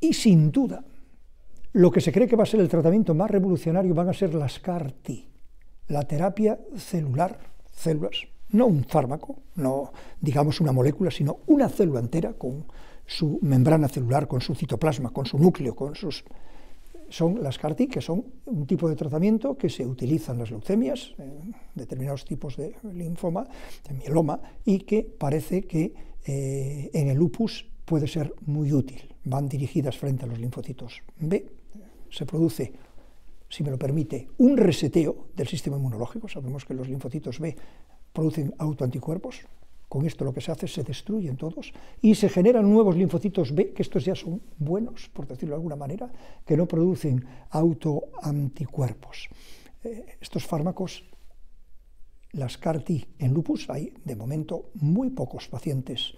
Y sin duda, lo que se cree que va a ser el tratamiento más revolucionario van a ser las CAR-T, la terapia celular, células, no un fármaco, no digamos una molécula, sino una célula entera con su membrana celular, con su citoplasma, con su núcleo, con sus... Son las CAR-T, que son un tipo de tratamiento que se utiliza en las leucemias, en determinados tipos de linfoma, de mieloma, y que parece que eh, en el lupus puede ser muy útil van dirigidas frente a los linfocitos B, se produce, si me lo permite, un reseteo del sistema inmunológico. Sabemos que los linfocitos B producen autoanticuerpos. Con esto lo que se hace es se destruyen todos y se generan nuevos linfocitos B, que estos ya son buenos, por decirlo de alguna manera, que no producen autoanticuerpos. Eh, estos fármacos las carti en lupus, hay de momento muy pocos pacientes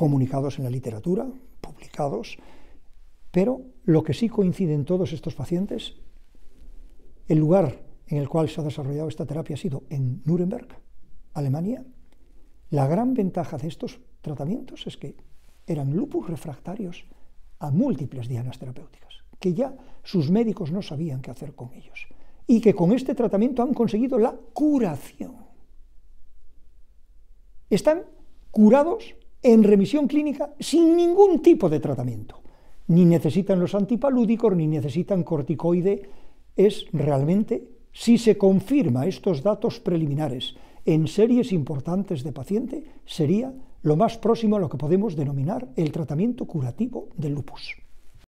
comunicados en la literatura, publicados, pero lo que sí coincide en todos estos pacientes, el lugar en el cual se ha desarrollado esta terapia ha sido en Nuremberg, Alemania. La gran ventaja de estos tratamientos es que eran lupus refractarios a múltiples dianas terapéuticas, que ya sus médicos no sabían qué hacer con ellos, y que con este tratamiento han conseguido la curación. Están curados en remisión clínica sin ningún tipo de tratamiento. Ni necesitan los antipalúdicos, ni necesitan corticoide. Es realmente, si se confirma estos datos preliminares en series importantes de paciente, sería lo más próximo a lo que podemos denominar el tratamiento curativo del lupus.